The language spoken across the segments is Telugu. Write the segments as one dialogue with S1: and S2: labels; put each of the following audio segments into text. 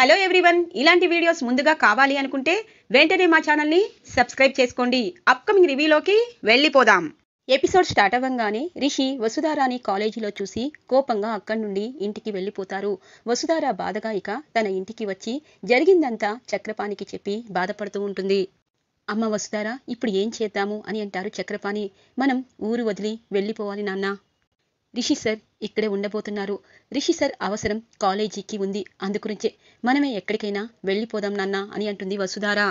S1: హలో ఎవ్రీవన్ ఇలాంటి వీడియోస్ ముందుగా కావాలి అనుకుంటే వెంటనే మా ఛానల్ని సబ్స్క్రైబ్ చేసుకోండి అప్కమింగ్ రివ్యూలోకి వెళ్ళిపోదాం ఎపిసోడ్ స్టార్ట్ అవ్వగానే రిషి వసుధారాని కాలేజీలో చూసి కోపంగా అక్కడి నుండి ఇంటికి వెళ్ళిపోతారు వసుధారా బాధగా ఇక తన ఇంటికి వచ్చి జరిగిందంతా చక్రపాణికి చెప్పి బాధపడుతూ ఉంటుంది అమ్మ వసుధారా ఇప్పుడు ఏం చేద్దాము అని అంటారు చక్రపాణి మనం ఊరు వదిలి వెళ్ళిపోవాలి నాన్న రిషి సార్ ఇక్కడే ఉండబోతున్నారు రిషి సార్ అవసరం కాలేజీకి ఉంది అందుగురించే మనమే ఎక్కడికైనా వెళ్ళిపోదాం నాన్న అని అంటుంది వసుధారా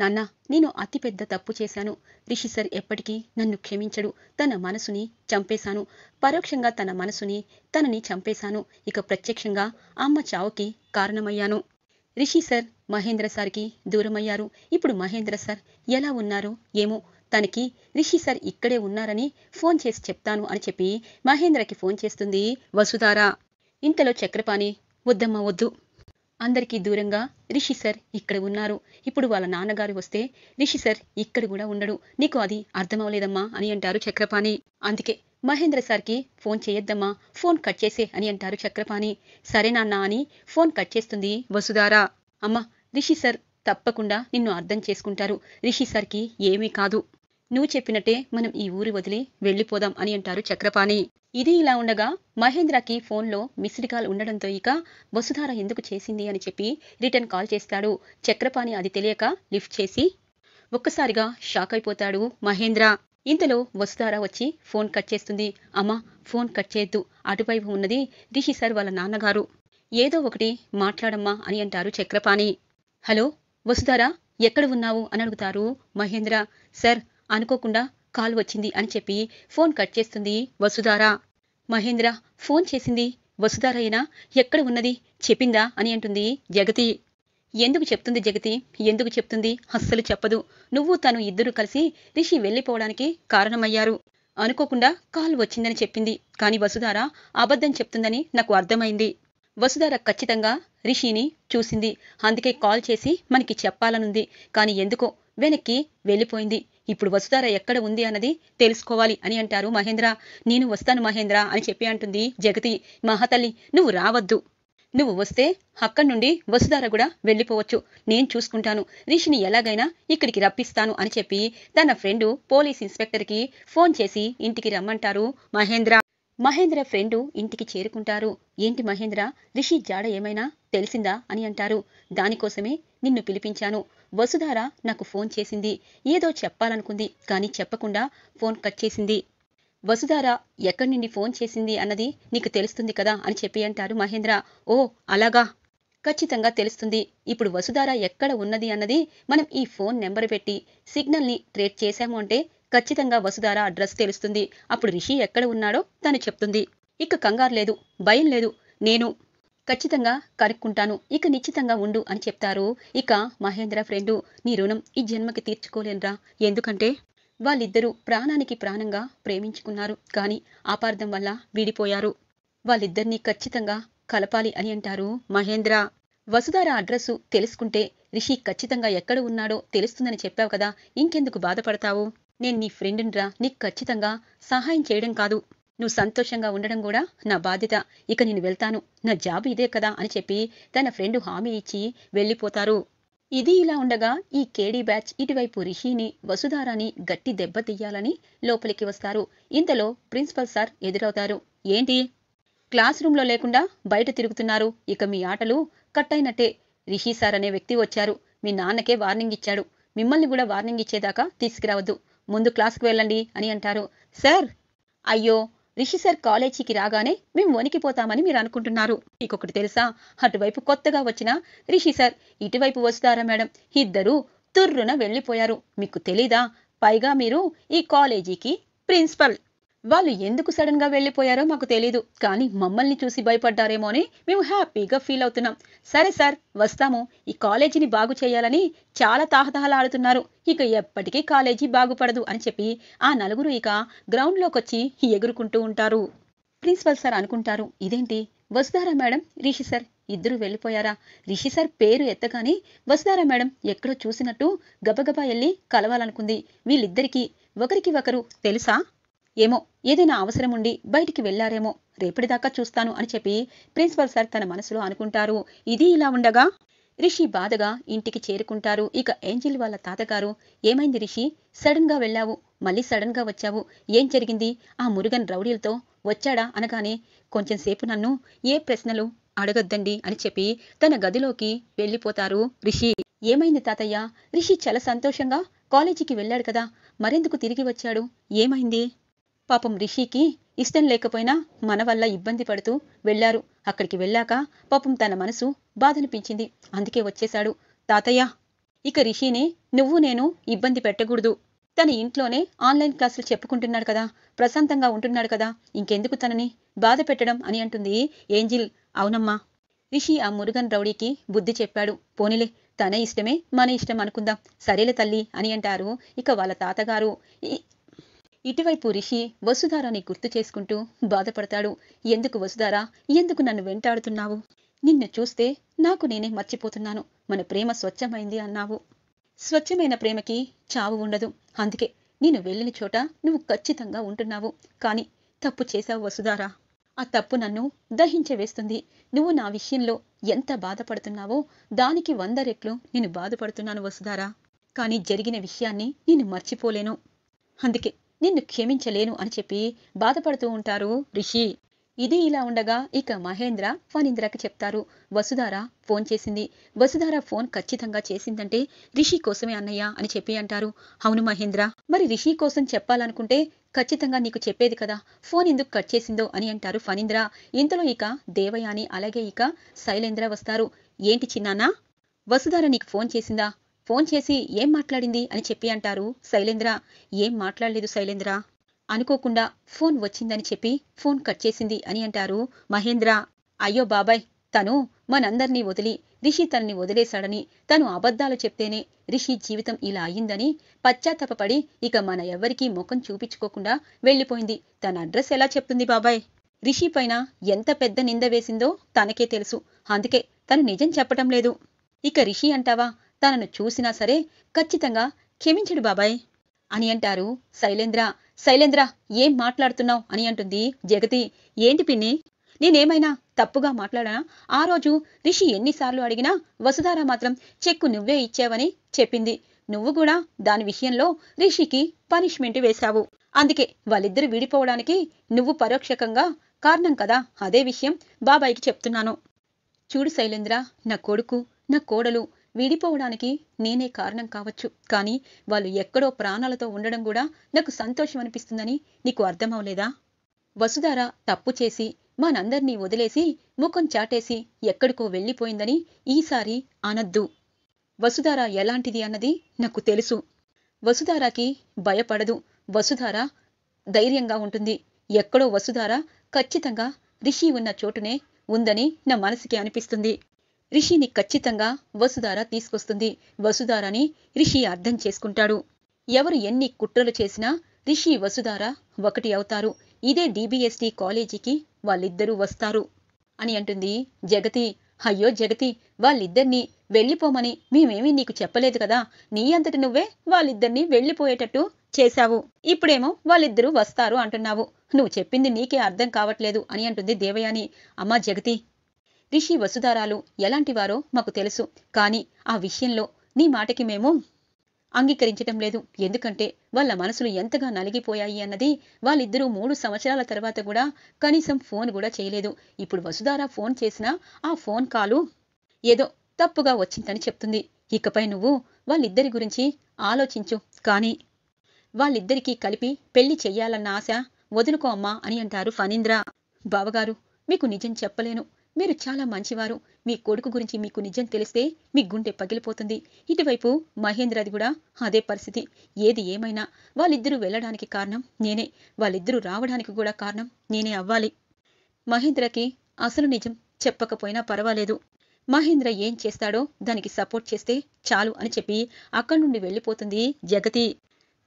S1: నాన్న నేను అతిపెద్ద తప్పు చేశాను రిషి సార్ ఎప్పటికీ నన్ను క్షమించడు తన మనసుని చంపేశాను పరోక్షంగా తన మనసుని తనని చంపేశాను ఇక ప్రత్యక్షంగా అమ్మ చావుకి కారణమయ్యాను రిషి సార్ మహేంద్ర సార్కి దూరమయ్యారు ఇప్పుడు మహేంద్ర సార్ ఎలా ఉన్నారో ఏమో తనకి రిషి సార్ ఇక్కడే ఉన్నారని ఫోన్ చేసి చెప్తాను అని చెప్పి మహేంద్రకి ఫోన్ చేస్తుంది వసుధార ఇంతలో చక్రపాణి వద్దమ్మ వద్దు అందరికీ దూరంగా రిషి సార్ ఇక్కడ ఉన్నారు ఇప్పుడు వాళ్ళ నాన్నగారు వస్తే రిషి సార్ ఇక్కడ కూడా ఉండడు నీకు అది అర్థమవలేదమ్మా అని అంటారు చక్రపాణి అందుకే మహేంద్ర సార్కి ఫోన్ చేయొద్దమ్మా ఫోన్ కట్ చేసే అని అంటారు చక్రపాణి సరే నాన్న అని ఫోన్ కట్ చేస్తుంది వసుధారా అమ్మ రిషి సార్ తప్పకుండా నిన్ను అర్థం చేసుకుంటారు రిషి సార్కి ఏమీ కాదు నువ్వు చెప్పినట్టే మనం ఈ ఊరు వదిలి వెళ్ళిపోదాం అని అంటారు చక్రపాణి ఇది ఇలా ఉండగా మహేంద్రకి ఫోన్లో మిస్డ్ కాల్ ఉండడంతో ఇక వసుధార ఎందుకు చేసింది అని చెప్పి రిటర్న్ కాల్ చేస్తాడు చక్రపాణి అది తెలియక లిఫ్ట్ చేసి ఒక్కసారిగా షాక్ అయిపోతాడు మహేంద్ర ఇంతలో వసుధార వచ్చి ఫోన్ కట్ చేస్తుంది అమ్మా ఫోన్ కట్ చేయొద్దు అటువైపు ఉన్నది రిషి సార్ వాళ్ళ నాన్నగారు ఏదో ఒకటి మాట్లాడమ్మా అని అంటారు చక్రపాణి హలో వసుధార ఎక్కడ ఉన్నావు అని అడుగుతారు మహేంద్ర సార్ అనుకోకుండా కాల్ వచ్చింది అని చెప్పి ఫోన్ కట్ చేస్తుంది వసుధార మహేంద్ర ఫోన్ చేసింది వసుధార అయినా ఎక్కడ ఉన్నది చెప్పిందా అని అంటుంది జగతి ఎందుకు చెప్తుంది జగతి ఎందుకు చెప్తుంది అస్సలు చెప్పదు నువ్వు తను ఇద్దరు కలిసి రిషి వెళ్ళిపోవడానికి కారణమయ్యారు అనుకోకుండా కాల్ వచ్చిందని చెప్పింది కానీ వసుధార అబద్ధం చెప్తుందని నాకు అర్థమైంది వసుధార ఖచ్చితంగా రిషిని చూసింది అందుకే కాల్ చేసి మనకి చెప్పాలనుంది కానీ ఎందుకో వెనక్కి వెళ్ళిపోయింది ఇప్పుడు వసుధార ఎక్కడ ఉంది అన్నది తెలుసుకోవాలి అని అంటారు మహేంద్ర నేను వస్తాను మహేంద్ర అని చెప్పి అంటుంది జగతి మహాతల్లి నువ్వు రావద్దు నువ్వు వస్తే అక్కడి నుండి వసుధార కూడా వెళ్ళిపోవచ్చు నేను చూసుకుంటాను రిషిని ఎలాగైనా ఇక్కడికి రప్పిస్తాను అని చెప్పి తన ఫ్రెండ్ పోలీస్ ఇన్స్పెక్టర్కి ఫోన్ చేసి ఇంటికి రమ్మంటారు మహేంద్ర మహేంద్ర ఫ్రెండు ఇంటికి చేరుకుంటారు ఏంటి మహేంద్ర రిషి జాడ ఏమైనా తెలిసిందా అని అంటారు దానికోసమే నిన్ను పిలిపించాను వసుధార నాకు ఫోన్ చేసింది ఏదో చెప్పాలనుకుంది కానీ చెప్పకుండా ఫోన్ కట్ చేసింది వసుధార ఎక్కడి నుండి ఫోన్ చేసింది అన్నది నీకు తెలుస్తుంది కదా అని చెప్పి అంటారు మహేంద్ర ఓ అలాగా ఖచ్చితంగా తెలుస్తుంది ఇప్పుడు వసుధార ఎక్కడ ఉన్నది అన్నది మనం ఈ ఫోన్ నెంబర్ పెట్టి సిగ్నల్ని ట్రేట్ చేశాము అంటే ఖచ్చితంగా వసుధార అడ్రస్ తెలుస్తుంది అప్పుడు రిషి ఎక్కడ ఉన్నాడో తను చెప్తుంది ఇక కంగారు లేదు భయం లేదు నేను ఖచ్చితంగా కరుక్కుంటాను ఇక నిశ్చితంగా ఉండు అని చెప్తారు ఇక మహేంద్ర ఫ్రెండు నీ రుణం ఈ జన్మకి తీర్చుకోలేనురా ఎందుకంటే వాళ్ళిద్దరూ ప్రాణానికి ప్రాణంగా ప్రేమించుకున్నారు కానీ అపార్థం వల్ల విడిపోయారు వాళ్ళిద్దరినీ ఖచ్చితంగా కలపాలి అని అంటారు మహేంద్ర వసుధార అడ్రస్సు తెలుసుకుంటే రిషి ఖచ్చితంగా ఎక్కడ ఉన్నాడో తెలుస్తుందని చెప్పావు కదా ఇంకెందుకు బాధపడతావు నేను నీ రా నీకు ఖచ్చితంగా సహాయం చేయడం కాదు నువ్వు సంతోషంగా ఉండడం కూడా నా బాధ్యత ఇక నేను వెళ్తాను నా జాబ్ ఇదే కదా అని చెప్పి తన ఫ్రెండ్ హామీ ఇచ్చి వెళ్ళిపోతారు ఇది ఇలా ఉండగా ఈ కేడీ బ్యాచ్ ఇటువైపు రిషిని వసుధారాని గట్టి దెబ్బ తీయాలని లోపలికి వస్తారు ఇంతలో ప్రిన్సిపల్ సార్ ఎదురవుతారు ఏంటి క్లాస్ రూమ్లో లేకుండా బయట తిరుగుతున్నారు ఇక మీ ఆటలు కట్ అయినట్టే రిషి సార్ అనే వ్యక్తి వచ్చారు మీ నాన్నకే వార్నింగ్ ఇచ్చాడు మిమ్మల్ని కూడా వార్నింగ్ ఇచ్చేదాకా తీసుకురావద్దు ముందు క్లాస్కి వెళ్ళండి అని అంటారు సార్ అయ్యో రిషి సార్ కాలేజీకి రాగానే మేము వణికిపోతామని మీరు అనుకుంటున్నారు ఇకొకటి తెలుసా అటువైపు కొత్తగా వచ్చిన రిషి సార్ ఇటువైపు వస్తారా మేడం ఇద్దరూ తుర్రున వెళ్ళిపోయారు మీకు తెలీదా పైగా మీరు ఈ కాలేజీకి ప్రిన్సిపల్ వాళ్ళు ఎందుకు సడన్ గా వెళ్ళిపోయారో మాకు తెలియదు కానీ మమ్మల్ని చూసి భయపడ్డారేమో అని మేము హ్యాపీగా ఫీల్ అవుతున్నాం సరే సార్ వస్తాము ఈ కాలేజీని బాగు చేయాలని చాలా తాహతహలాడుతున్నారు ఇక ఎప్పటికీ కాలేజీ బాగుపడదు అని చెప్పి ఆ నలుగురు ఇక లోకి వచ్చి ఎగురుకుంటూ ఉంటారు ప్రిన్సిపల్ సార్ అనుకుంటారు ఇదేంటి వస్తారా మేడం రిషి సార్ ఇద్దరు వెళ్ళిపోయారా రిషి సార్ పేరు ఎత్తగానే వస్తారా మేడం ఎక్కడో చూసినట్టు గబగబా వెళ్ళి కలవాలనుకుంది వీళ్ళిద్దరికీ ఒకరికి ఒకరు తెలుసా ఏమో ఏదైనా అవసరం ఉండి బయటికి వెళ్లారేమో రేపటిదాకా చూస్తాను అని చెప్పి ప్రిన్సిపల్ సార్ తన మనసులో అనుకుంటారు ఇది ఇలా ఉండగా రిషి బాధగా ఇంటికి చేరుకుంటారు ఇక ఏంజిల్ వాళ్ళ తాతగారు ఏమైంది రిషి సడన్ గా వెళ్ళావు మళ్ళీ సడన్ గా వచ్చావు ఏం జరిగింది ఆ మురుగన్ రౌడీలతో వచ్చాడా అనగానే కొంచెం సేపు నన్ను ఏ ప్రశ్నలు అడగొద్దండి అని చెప్పి తన గదిలోకి వెళ్ళిపోతారు రిషి ఏమైంది తాతయ్య రిషి చాలా సంతోషంగా కాలేజీకి వెళ్ళాడు కదా మరెందుకు తిరిగి వచ్చాడు ఏమైంది పాపం రిషికి ఇష్టం లేకపోయినా మన వల్ల ఇబ్బంది పడుతూ వెళ్లారు అక్కడికి వెళ్ళాక పాపం తన మనసు బాధనిపించింది అందుకే వచ్చేశాడు తాతయ్య ఇక రిషిని నువ్వు నేను ఇబ్బంది పెట్టకూడదు తన ఇంట్లోనే ఆన్లైన్ క్లాసులు చెప్పుకుంటున్నాడు కదా ప్రశాంతంగా ఉంటున్నాడు కదా ఇంకెందుకు తనని బాధ పెట్టడం అని అంటుంది ఏంజిల్ అవునమ్మా రిషి ఆ మురుగన్ రౌడీకి బుద్ధి చెప్పాడు పోనిలే తన ఇష్టమే మన ఇష్టం అనుకుందాం సరేలే తల్లి అని అంటారు ఇక వాళ్ళ తాతగారు ఇటువైపు రిషి వసుధారాని గుర్తు చేసుకుంటూ బాధపడతాడు ఎందుకు వసుధారా ఎందుకు నన్ను వెంటాడుతున్నావు నిన్ను చూస్తే నాకు నేనే మర్చిపోతున్నాను మన ప్రేమ స్వచ్ఛమైంది అన్నావు స్వచ్ఛమైన ప్రేమకి చావు ఉండదు అందుకే నేను వెళ్ళిన చోట నువ్వు ఖచ్చితంగా ఉంటున్నావు కానీ తప్పు చేశావు వసుధారా ఆ తప్పు నన్ను దహించవేస్తుంది నువ్వు నా విషయంలో ఎంత బాధపడుతున్నావో దానికి వంద రెట్లు నేను బాధపడుతున్నాను వసుధారా కానీ జరిగిన విషయాన్ని నేను మర్చిపోలేను అందుకే నిన్ను క్షమించలేను అని చెప్పి బాధపడుతూ ఉంటారు రిషి ఇది ఇలా ఉండగా ఇక మహేంద్ర ఫణీంద్రకి చెప్తారు వసుధార ఫోన్ చేసింది వసుధార ఫోన్ ఖచ్చితంగా చేసిందంటే రిషి కోసమే అన్నయ్య అని చెప్పి అంటారు అవును మహేంద్ర మరి రిషి కోసం చెప్పాలనుకుంటే ఖచ్చితంగా నీకు చెప్పేది కదా ఫోన్ ఎందుకు కట్ చేసిందో అని అంటారు ఫణీంద్ర ఇంతలో ఇక దేవయాని అలాగే ఇక శైలేంద్ర వస్తారు ఏంటి చిన్నానా వసుధార నీకు ఫోన్ చేసిందా ఫోన్ చేసి ఏం మాట్లాడింది అని చెప్పి అంటారు శైలేంద్ర ఏం మాట్లాడలేదు శైలేంద్ర అనుకోకుండా ఫోన్ వచ్చిందని చెప్పి ఫోన్ కట్ చేసింది అని అంటారు మహేంద్ర అయ్యో బాబాయ్ తను మనందర్నీ వదిలి రిషి తనని వదిలేశాడని తను అబద్ధాలు చెప్తేనే రిషి జీవితం ఇలా అయ్యిందని పశ్చాత్తాపడి ఇక మన ఎవ్వరికీ ముఖం చూపించుకోకుండా వెళ్ళిపోయింది తన అడ్రస్ ఎలా చెప్తుంది బాబాయ్ రిషి పైన ఎంత పెద్ద నింద వేసిందో తనకే తెలుసు అందుకే తను నిజం చెప్పటం లేదు ఇక రిషి అంటావా తనను చూసినా సరే ఖచ్చితంగా క్షమించడు బాబాయ్ అని అంటారు శైలేంద్ర శైలేంద్ర ఏం మాట్లాడుతున్నావు అని అంటుంది జగతి ఏంటి పిన్ని నేనేమైనా తప్పుగా మాట్లాడానా ఆ రోజు రిషి ఎన్నిసార్లు అడిగినా వసుధార మాత్రం చెక్కు నువ్వే ఇచ్చావని చెప్పింది నువ్వు కూడా దాని విషయంలో రిషికి పనిష్మెంట్ వేశావు అందుకే వాళ్ళిద్దరు విడిపోవడానికి నువ్వు పరోక్షకంగా కారణం కదా అదే విషయం బాబాయికి చెప్తున్నాను చూడు శైలేంద్ర నా కొడుకు నా కోడలు విడిపోవడానికి నేనే కారణం కావచ్చు కానీ వాళ్ళు ఎక్కడో ప్రాణాలతో ఉండడం కూడా నాకు సంతోషం అనిపిస్తుందని నీకు అర్థమవలేదా వసుధార తప్పు చేసి మనందర్నీ వదిలేసి ముఖం చాటేసి ఎక్కడికో వెళ్ళిపోయిందని ఈసారి అనద్దు వసుధార ఎలాంటిది అన్నది నాకు తెలుసు వసుధారాకి భయపడదు వసుధార ధైర్యంగా ఉంటుంది ఎక్కడో వసుధార ఖచ్చితంగా రిషి ఉన్న చోటునే ఉందని నా మనసుకి అనిపిస్తుంది రిషిని ఖచ్చితంగా వసుధార తీసుకొస్తుంది వసుధారని రిషి అర్థం చేసుకుంటాడు ఎవరు ఎన్ని కుట్రలు చేసినా రిషి వసుధార ఒకటి అవుతారు ఇదే డిబిఎస్టి e కాలేజీకి వాళ్ళిద్దరూ వస్తారు అని అంటుంది జగతి అయ్యో జగతి వాళ్ళిద్దరినీ వెళ్ళిపోమని మేమేమీ నీకు చెప్పలేదు కదా నీ అంతటి నువ్వే వాళ్ళిద్దరినీ వెళ్ళిపోయేటట్టు చేశావు ఇప్పుడేమో వాళ్ళిద్దరూ వస్తారు అంటున్నావు నువ్వు చెప్పింది నీకే అర్థం కావట్లేదు అని అంటుంది దేవయాని అమ్మా జగతి రిషి వసుధారాలు ఎలాంటివారో మాకు తెలుసు కానీ ఆ విషయంలో నీ మాటకి మేము అంగీకరించటం లేదు ఎందుకంటే వాళ్ళ మనసులు ఎంతగా నలిగిపోయాయి అన్నది వాళ్ళిద్దరూ మూడు సంవత్సరాల తర్వాత కూడా కనీసం ఫోన్ కూడా చేయలేదు ఇప్పుడు వసుధార ఫోన్ చేసినా ఆ ఫోన్ కాలు ఏదో తప్పుగా వచ్చిందని చెప్తుంది ఇకపై నువ్వు వాళ్ళిద్దరి గురించి ఆలోచించు కానీ వాళ్ళిద్దరికీ కలిపి పెళ్లి చెయ్యాలన్న ఆశ వదులుకో అమ్మా అని అంటారు ఫణీంద్ర బావగారు మీకు నిజం చెప్పలేను మీరు చాలా మంచివారు మీ కొడుకు గురించి మీకు నిజం తెలిస్తే మీ గుండె పగిలిపోతుంది ఇటువైపు మహేంద్రది కూడా అదే పరిస్థితి ఏది ఏమైనా వాళ్ళిద్దరూ వెళ్ళడానికి కారణం నేనే వాళ్ళిద్దరూ రావడానికి కూడా కారణం నేనే అవ్వాలి మహేంద్రకి అసలు నిజం చెప్పకపోయినా పర్వాలేదు మహేంద్ర ఏం చేస్తాడో దానికి సపోర్ట్ చేస్తే చాలు అని చెప్పి అక్కడి నుండి వెళ్ళిపోతుంది జగతి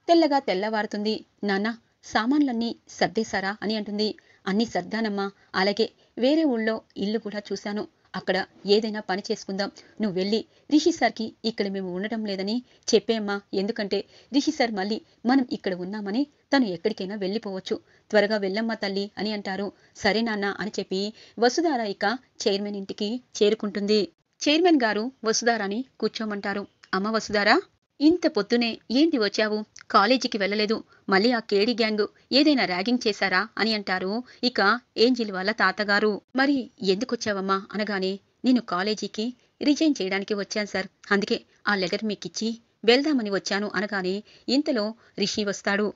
S1: తెల్లగా తెల్లవారుతుంది నాన్న సామాన్లన్నీ సర్దేశారా అని అంటుంది అన్ని సర్దానమ్మా అలాగే వేరే ఊళ్ళో ఇల్లు కూడా చూశాను అక్కడ ఏదైనా పని చేసుకుందాం నువ్వు వెళ్ళి రిషి సార్కి ఇక్కడ మేము ఉండటం లేదని చెప్పేమ్మా ఎందుకంటే రిషి సార్ మళ్ళీ మనం ఇక్కడ ఉన్నామని తను ఎక్కడికైనా వెళ్ళిపోవచ్చు త్వరగా వెళ్ళమ్మా తల్లి అని అంటారు సరే నాన్న అని చెప్పి వసుధార ఇక చైర్మన్ ఇంటికి చేరుకుంటుంది చైర్మన్ గారు వసుధారాని కూర్చోమంటారు అమ్మ వసుధారా ఇంత పొత్తునే ఏంటి వచ్చావు కాలేజీకి వెళ్ళలేదు మళ్ళీ ఆ కేడి గ్యాంగ్ ఏదైనా ర్యాగింగ్ చేశారా అని అంటారు ఇక ఏంజిల్ వాళ్ళ తాతగారు మరి ఎందుకొచ్చావమ్మా అనగానే నేను కాలేజీకి రిజైన్ చేయడానికి వచ్చాను సార్ అందుకే ఆ లెటర్ మీకిచ్చి వెళ్దామని వచ్చాను అనగానే ఇంతలో రిషి వస్తాడు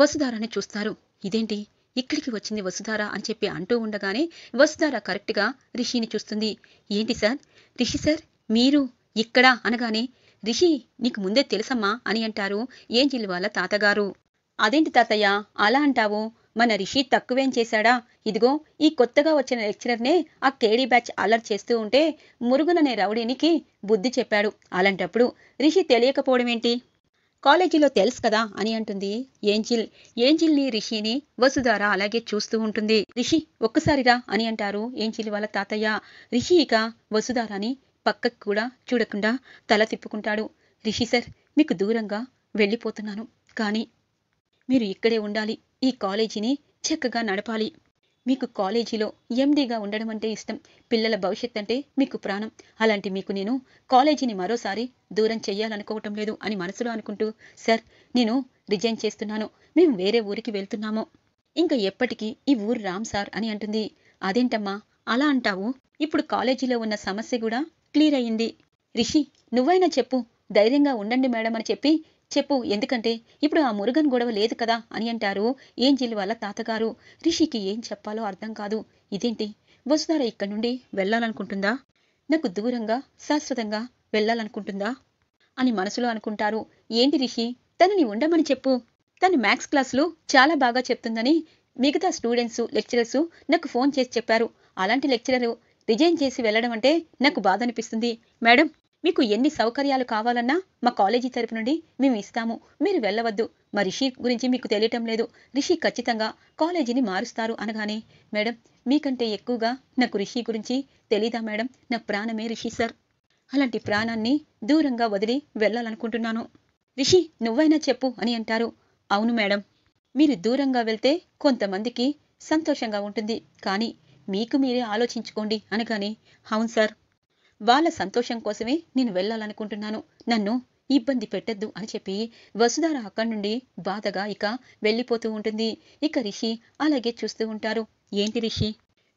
S1: వసుధారని చూస్తారు ఇదేంటి ఇక్కడికి వచ్చింది వసుధార అని చెప్పి అంటూ ఉండగానే వసుధార కరెక్ట్గా రిషిని చూస్తుంది ఏంటి సార్ రిషి సార్ మీరు ఇక్కడా అనగానే రిషి నీకు ముందే తెలుసమ్మా అని అంటారు ఏంజిల్ వాళ్ళ తాతగారు అదేంటి తాతయ్య అలా అంటావు మన రిషి తక్కువేం చేశాడా ఇదిగో ఈ కొత్తగా వచ్చిన లెక్చరర్నే ఆ కేడీ బ్యాచ్ అలర్ట్ చేస్తూ ఉంటే మురుగుననే రౌడీనికి బుద్ధి చెప్పాడు అలాంటప్పుడు రిషి తెలియకపోవడం ఏంటి కాలేజీలో తెలుసు కదా అని అంటుంది ఏంజిల్ ఏంజిల్ని రిషిని వసుధార అలాగే చూస్తూ ఉంటుంది రిషి ఒక్కసారిరా అని అంటారు ఏంజిల్ వాళ్ళ తాతయ్య రిషి ఇక వసుధారాని పక్కకు కూడా చూడకుండా తల తిప్పుకుంటాడు రిషి సార్ మీకు దూరంగా వెళ్ళిపోతున్నాను కానీ మీరు ఇక్కడే ఉండాలి ఈ కాలేజీని చక్కగా నడపాలి మీకు కాలేజీలో ఎండీగా ఉండడం అంటే ఇష్టం పిల్లల భవిష్యత్ అంటే మీకు ప్రాణం అలాంటి మీకు నేను కాలేజీని మరోసారి దూరం చెయ్యాలనుకోవటం లేదు అని మనసులో అనుకుంటూ సార్ నేను రిజైన్ చేస్తున్నాను మేము వేరే ఊరికి వెళ్తున్నాము ఇంకా ఎప్పటికీ ఈ ఊరు రామ్ సార్ అని అంటుంది అదేంటమ్మా అలా అంటావు ఇప్పుడు కాలేజీలో ఉన్న సమస్య కూడా క్లియర్ అయింది రిషి నువ్వైనా చెప్పు ధైర్యంగా ఉండండి మేడం అని చెప్పి చెప్పు ఎందుకంటే ఇప్పుడు ఆ మురుగన్ గొడవ లేదు కదా అని అంటారు ఏంజిల్ వాళ్ళ తాతగారు రిషికి ఏం చెప్పాలో అర్థం కాదు ఇదేంటి వసుధార ఇక్కడి నుండి వెళ్ళాలనుకుంటుందా నాకు దూరంగా శాశ్వతంగా వెళ్ళాలనుకుంటుందా అని మనసులో అనుకుంటారు ఏంటి రిషి తనని ఉండమని చెప్పు తను మ్యాథ్స్ క్లాసులు చాలా బాగా చెప్తుందని మిగతా స్టూడెంట్స్ లెక్చరర్స్ నాకు ఫోన్ చేసి చెప్పారు అలాంటి లెక్చరరు రిజైన్ చేసి వెళ్ళడం అంటే నాకు బాధ అనిపిస్తుంది మేడం మీకు ఎన్ని సౌకర్యాలు కావాలన్నా మా కాలేజీ తరపు నుండి మేము ఇస్తాము మీరు వెళ్ళవద్దు మా రిషి గురించి మీకు తెలియటం లేదు రిషి ఖచ్చితంగా కాలేజీని మారుస్తారు అనగానే మేడం మీకంటే ఎక్కువగా నాకు రిషి గురించి తెలీదా మేడం నా ప్రాణమే రిషి సార్ అలాంటి ప్రాణాన్ని దూరంగా వదిలి వెళ్ళాలనుకుంటున్నాను రిషి నువ్వైనా చెప్పు అని అంటారు అవును మేడం మీరు దూరంగా వెళ్తే కొంతమందికి సంతోషంగా ఉంటుంది కానీ మీకు మీరే ఆలోచించుకోండి అనగానే అవును సార్ వాళ్ళ సంతోషం కోసమే నేను వెళ్ళాలనుకుంటున్నాను నన్ను ఇబ్బంది పెట్టద్దు అని చెప్పి వసుధార అక్కడి నుండి బాధగా ఇక వెళ్ళిపోతూ ఉంటుంది ఇక రిషి అలాగే చూస్తూ ఉంటారు ఏంటి రిషి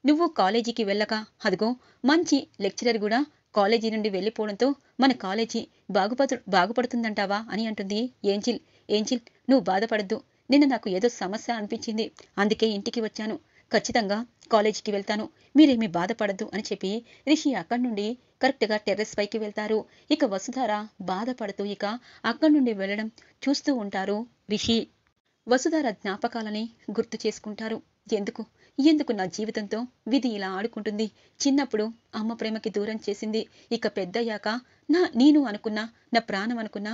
S1: నువ్వు కాలేజీకి వెళ్ళక అదిగో మంచి లెక్చరర్ కూడా కాలేజీ నుండి వెళ్ళిపోవడంతో మన కాలేజీ బాగుపడు బాగుపడుతుందంటావా అని అంటుంది ఏంజిల్ ఏంజిల్ నువ్వు బాధపడద్దు నిన్న నాకు ఏదో సమస్య అనిపించింది అందుకే ఇంటికి వచ్చాను ఖచ్చితంగా కాలేజీకి వెళ్తాను మీరేమీ బాధపడద్దు అని చెప్పి రిషి అక్కడి నుండి కరెక్ట్గా టెర్రస్ పైకి వెళ్తారు ఇక వసుధార బాధపడుతూ ఇక అక్కడి నుండి వెళ్ళడం చూస్తూ ఉంటారు రిషి వసుధార జ్ఞాపకాలని గుర్తు చేసుకుంటారు ఎందుకు ఎందుకు నా జీవితంతో విధి ఇలా ఆడుకుంటుంది చిన్నప్పుడు అమ్మ ప్రేమకి దూరం చేసింది ఇక పెద్దయ్యాక నా నేను అనుకున్నా నా ప్రాణం అనుకున్నా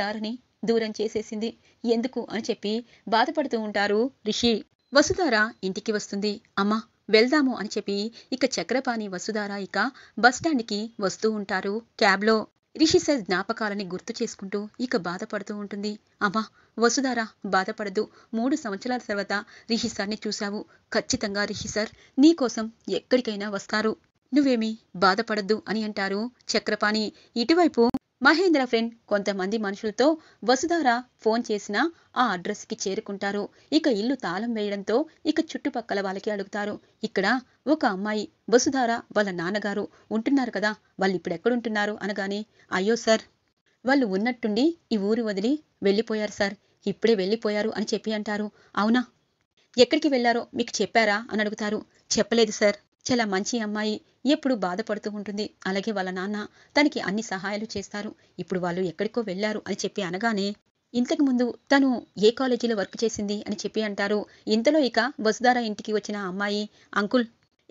S1: దారిని దూరం చేసేసింది ఎందుకు అని చెప్పి బాధపడుతూ ఉంటారు రిషి వసుధార ఇంటికి వస్తుంది అమ్మా వెళ్దాము అని చెప్పి ఇక చక్రపాణి వసుధార ఇక బస్టాండ్కి వస్తూ ఉంటారు క్యాబ్లో రిషిస జ్ఞాపకాలని గుర్తు చేసుకుంటూ ఇక బాధపడుతూ ఉంటుంది అమ్మా వసుధార బాధపడదు మూడు సంవత్సరాల తర్వాత రిషిసార్ని చూశావు ఖచ్చితంగా రిషిసార్ నీకోసం ఎక్కడికైనా వస్తారు నువ్వేమి బాధపడద్దు అని అంటారు చక్రపాణి ఇటువైపు మహేంద్ర ఫ్రెండ్ కొంతమంది మనుషులతో వసుధార ఫోన్ చేసినా ఆ అడ్రస్కి చేరుకుంటారు ఇక ఇల్లు తాళం వేయడంతో ఇక చుట్టుపక్కల వాళ్ళకి అడుగుతారు ఇక్కడ ఒక అమ్మాయి వసుధార వాళ్ళ నాన్నగారు ఉంటున్నారు కదా వాళ్ళు ఇప్పుడు ఎక్కడుంటున్నారు అనగానే అయ్యో సార్ వాళ్ళు ఉన్నట్టుండి ఈ ఊరు వదిలి వెళ్ళిపోయారు సార్ ఇప్పుడే వెళ్ళిపోయారు అని చెప్పి అంటారు అవునా ఎక్కడికి వెళ్లారో మీకు చెప్పారా అని అడుగుతారు చెప్పలేదు సార్ చాలా మంచి అమ్మాయి ఎప్పుడు బాధపడుతూ ఉంటుంది అలాగే వాళ్ళ నాన్న తనకి అన్ని సహాయాలు చేస్తారు ఇప్పుడు వాళ్ళు ఎక్కడికో వెళ్లారు అని చెప్పి అనగానే ఇంతకు ముందు తను ఏ కాలేజీలో వర్క్ చేసింది అని చెప్పి అంటారు ఇంతలో ఇక వసుధార ఇంటికి వచ్చిన అమ్మాయి అంకుల్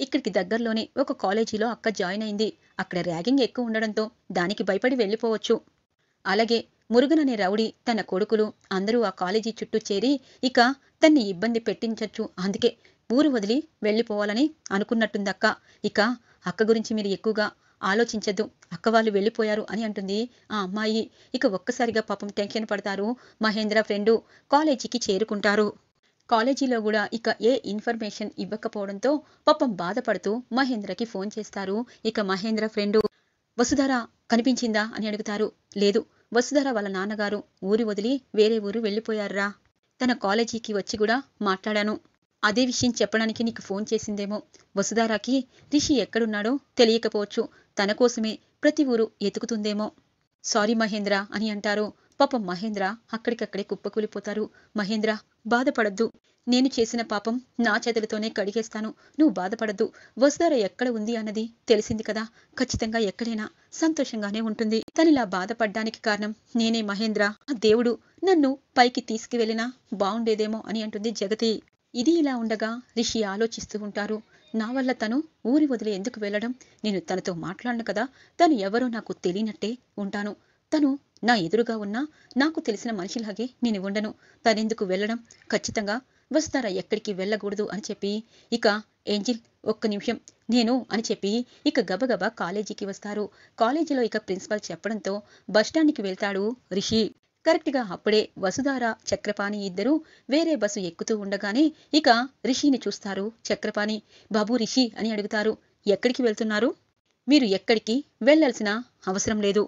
S1: ఇక్కడికి దగ్గరలోనే ఒక కాలేజీలో అక్క జాయిన్ అయింది అక్కడ ర్యాగింగ్ ఎక్కువ ఉండడంతో దానికి భయపడి వెళ్ళిపోవచ్చు అలాగే మురుగన్ అనే రౌడీ తన కొడుకులు అందరూ ఆ కాలేజీ చుట్టూ చేరి ఇక తన్ని ఇబ్బంది పెట్టించచ్చు అందుకే ఊరు వదిలి వెళ్ళిపోవాలని అనుకున్నట్టుందక్క ఇక అక్క గురించి మీరు ఎక్కువగా ఆలోచించద్దు అక్క వాళ్ళు వెళ్ళిపోయారు అని అంటుంది ఆ అమ్మాయి ఇక ఒక్కసారిగా పాపం టెన్షన్ పడతారు మహేంద్ర ఫ్రెండు కాలేజీకి చేరుకుంటారు కాలేజీలో కూడా ఇక ఏ ఇన్ఫర్మేషన్ ఇవ్వకపోవడంతో పాపం బాధపడుతూ మహేంద్రకి ఫోన్ చేస్తారు ఇక మహేంద్ర ఫ్రెండు వసుధర కనిపించిందా అని అడుగుతారు లేదు వసుధర వాళ్ళ నాన్నగారు ఊరి వదిలి వేరే ఊరు వెళ్ళిపోయారురా తన కాలేజీకి వచ్చి కూడా మాట్లాడాను అదే విషయం చెప్పడానికి నీకు ఫోన్ చేసిందేమో వసుధారాకి రిషి ఎక్కడున్నాడో తెలియకపోవచ్చు తన కోసమే ప్రతి ఊరు ఎతుకుతుందేమో సారీ మహేంద్ర అని అంటారు పాపం మహేంద్ర అక్కడికక్కడే కుప్పకూలిపోతారు మహేంద్ర బాధపడద్దు నేను చేసిన పాపం నా చేతులతోనే కడిగేస్తాను నువ్వు బాధపడద్దు వసుధార ఎక్కడ ఉంది అన్నది తెలిసింది కదా ఖచ్చితంగా ఎక్కడైనా సంతోషంగానే ఉంటుంది తనిలా బాధపడ్డానికి కారణం నేనే మహేంద్ర ఆ దేవుడు నన్ను పైకి తీసుకువెళ్ళినా బాగుండేదేమో అని అంటుంది జగతి ఇది ఇలా ఉండగా రిషి ఆలోచిస్తూ ఉంటారు నా వల్ల తను ఊరి వదిలి ఎందుకు వెళ్ళడం నేను తనతో మాట్లాడను కదా తను ఎవరో నాకు తెలియనట్టే ఉంటాను తను నా ఎదురుగా ఉన్నా నాకు తెలిసిన మనిషిలాగే నేను ఉండను తనెందుకు వెళ్ళడం ఖచ్చితంగా వస్తారా ఎక్కడికి వెళ్ళకూడదు అని చెప్పి ఇక ఏంజిల్ ఒక్క నిమిషం నేను అని చెప్పి ఇక గబగబా కాలేజీకి వస్తారు కాలేజీలో ఇక ప్రిన్సిపల్ చెప్పడంతో బస్టాండ్కి వెళ్తాడు రిషి కరెక్ట్గా అప్పుడే వసుధార చక్రపాణి ఇద్దరూ వేరే బస్సు ఎక్కుతూ ఉండగానే ఇక రిషిని చూస్తారు చక్రపాణి బాబు రిషి అని అడుగుతారు ఎక్కడికి వెళ్తున్నారు మీరు ఎక్కడికి వెళ్లాల్సిన అవసరం లేదు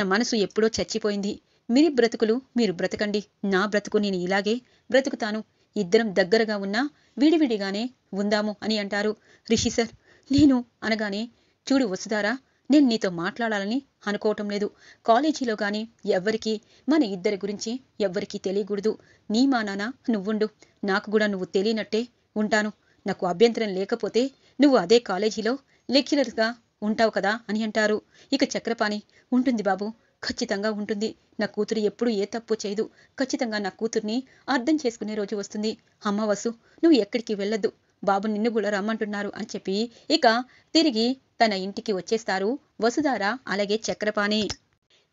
S1: నా మనసు ఎప్పుడో చచ్చిపోయింది మీరి బ్రతుకులు మీరు బ్రతకండి నా బ్రతుకు నేను ఇలాగే బ్రతుకుతాను ఇద్దరం దగ్గరగా ఉన్నా విడివిడిగానే ఉందాము అని అంటారు రిషి సార్ నేను అనగానే చూడు వసుధారా నేను నీతో మాట్లాడాలని అనుకోవటం లేదు కాలేజీలో కానీ ఎవ్వరికీ మన ఇద్దరి గురించి ఎవ్వరికీ తెలియకూడదు నీ మా నాన్న నువ్వుండు నాకు కూడా నువ్వు తెలియనట్టే ఉంటాను నాకు అభ్యంతరం లేకపోతే నువ్వు అదే కాలేజీలో లెక్చరర్గా ఉంటావు కదా అని అంటారు ఇక చక్రపాణి ఉంటుంది బాబు ఖచ్చితంగా ఉంటుంది నా కూతురు ఎప్పుడు ఏ తప్పు చేయదు ఖచ్చితంగా నా కూతుర్ని అర్థం చేసుకునే రోజు వస్తుంది అమ్మవసు నువ్వు ఎక్కడికి వెళ్ళొద్దు బాబు నిన్ను కూడా రమ్మంటున్నారు అని చెప్పి ఇక తిరిగి తన ఇంటికి వచ్చేస్తారు వసుధార అలాగే చక్రపాణి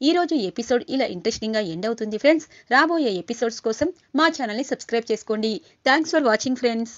S1: ఈరోజు ఎపిసోడ్ ఇలా ఇంట్రెస్టింగ్గా ఎండ్ అవుతుంది ఫ్రెండ్స్ రాబోయే ఎపిసోడ్స్ కోసం మా ఛానల్ని సబ్స్క్రైబ్ చేసుకోండి థ్యాంక్స్ ఫర్ వాచింగ్ ఫ్రెండ్స్